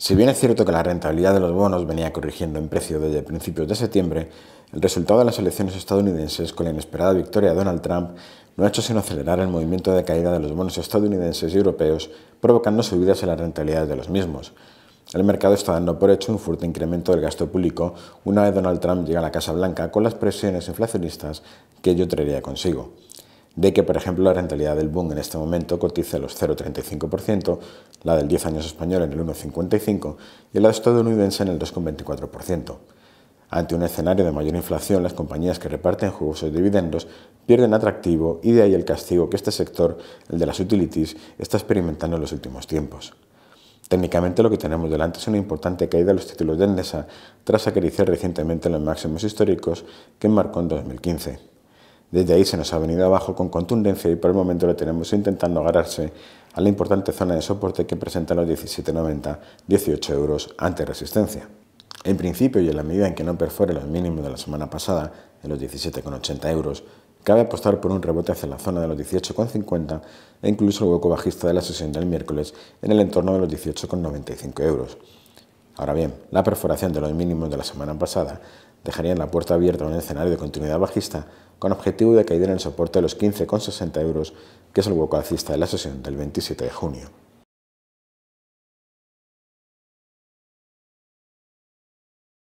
Si bien es cierto que la rentabilidad de los bonos venía corrigiendo en precio desde principios de septiembre, el resultado de las elecciones estadounidenses con la inesperada victoria de Donald Trump no ha hecho sino acelerar el movimiento de caída de los bonos estadounidenses y europeos, provocando subidas en la rentabilidad de los mismos. El mercado está dando por hecho un fuerte incremento del gasto público una vez Donald Trump llega a la Casa Blanca con las presiones inflacionistas que ello traería consigo de que, por ejemplo, la rentabilidad del boom en este momento cotiza los 0,35%, la del 10 años español en el 1,55% y la estadounidense en el 2,24%. Ante un escenario de mayor inflación, las compañías que reparten jugosos dividendos pierden atractivo y de ahí el castigo que este sector, el de las utilities, está experimentando en los últimos tiempos. Técnicamente lo que tenemos delante es una importante caída de los títulos de Endesa tras acariciar recientemente los máximos históricos que marcó en 2015. Desde ahí se nos ha venido abajo con contundencia y por el momento lo tenemos intentando agarrarse a la importante zona de soporte que presenta los 17,90, 18 euros ante resistencia. En principio y en la medida en que no perfore los mínimos de la semana pasada, en los 17,80 euros, cabe apostar por un rebote hacia la zona de los 18,50 e incluso el hueco bajista de la sesión del miércoles en el entorno de los 18,95 euros. Ahora bien, la perforación de los mínimos de la semana pasada dejaría la puerta abierta a un escenario de continuidad bajista con objetivo de caer en el soporte de los 15,60 euros, que es el hueco alcista de la sesión del 27 de junio.